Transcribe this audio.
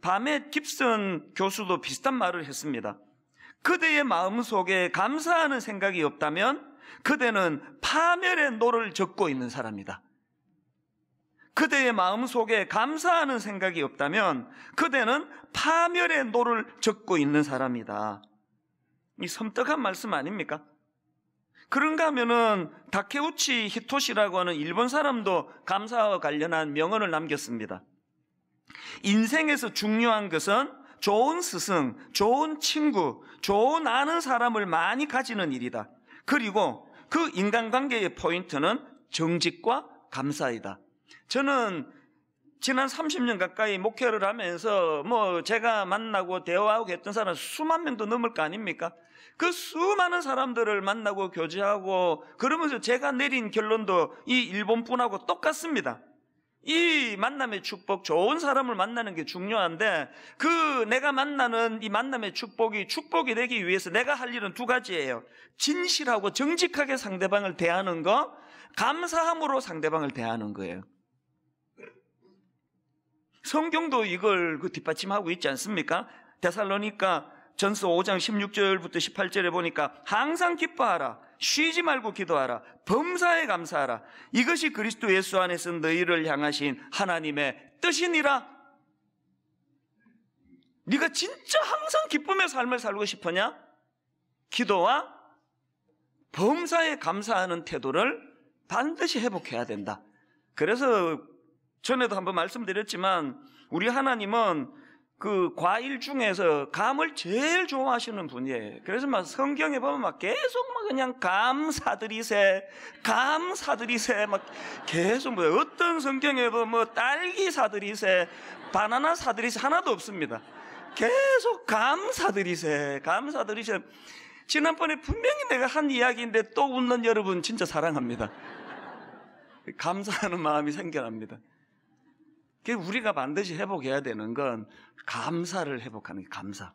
밤에 깁슨 교수도 비슷한 말을 했습니다. 그대의 마음 속에 감사하는 생각이 없다면 그대는 파멸의 노를 적고 있는 사람이다. 그대의 마음 속에 감사하는 생각이 없다면 그대는 파멸의 노를 적고 있는 사람이다. 이 섬뜩한 말씀 아닙니까? 그런가 하면은 다케우치 히토시라고 하는 일본 사람도 감사와 관련한 명언을 남겼습니다. 인생에서 중요한 것은 좋은 스승, 좋은 친구, 좋은 아는 사람을 많이 가지는 일이다. 그리고 그 인간관계의 포인트는 정직과 감사이다. 저는 지난 30년 가까이 목회를 하면서 뭐 제가 만나고 대화하고 했던 사람 수만 명도 넘을 거 아닙니까? 그 수많은 사람들을 만나고 교제하고 그러면서 제가 내린 결론도 이 일본뿐하고 똑같습니다. 이 만남의 축복, 좋은 사람을 만나는 게 중요한데, 그 내가 만나는 이 만남의 축복이 축복이 되기 위해서 내가 할 일은 두 가지예요. 진실하고 정직하게 상대방을 대하는 거, 감사함으로 상대방을 대하는 거예요. 성경도 이걸 그 뒷받침하고 있지 않습니까? 대살로니까 전서 5장 16절부터 18절에 보니까 항상 기뻐하라. 쉬지 말고 기도하라. 범사에 감사하라. 이것이 그리스도 예수 안에서 너희를 향하신 하나님의 뜻이니라. 네가 진짜 항상 기쁨의 삶을 살고 싶으냐? 기도와 범사에 감사하는 태도를 반드시 회복해야 된다. 그래서 전에도 한번 말씀드렸지만 우리 하나님은 그 과일 중에서 감을 제일 좋아하시는 분이에요. 그래서 막 성경에 보면 막 계속 막 그냥 감 사드리세, 감 사드리세, 막 계속 뭐 어떤 성경에 보면 뭐 딸기 사드리세, 바나나 사드리세 하나도 없습니다. 계속 감 사드리세, 감 사드리세. 지난번에 분명히 내가 한 이야기인데 또 웃는 여러분 진짜 사랑합니다. 감사하는 마음이 생겨납니다. 우리가 반드시 회복해야 되는 건 감사를 회복하는 게 감사.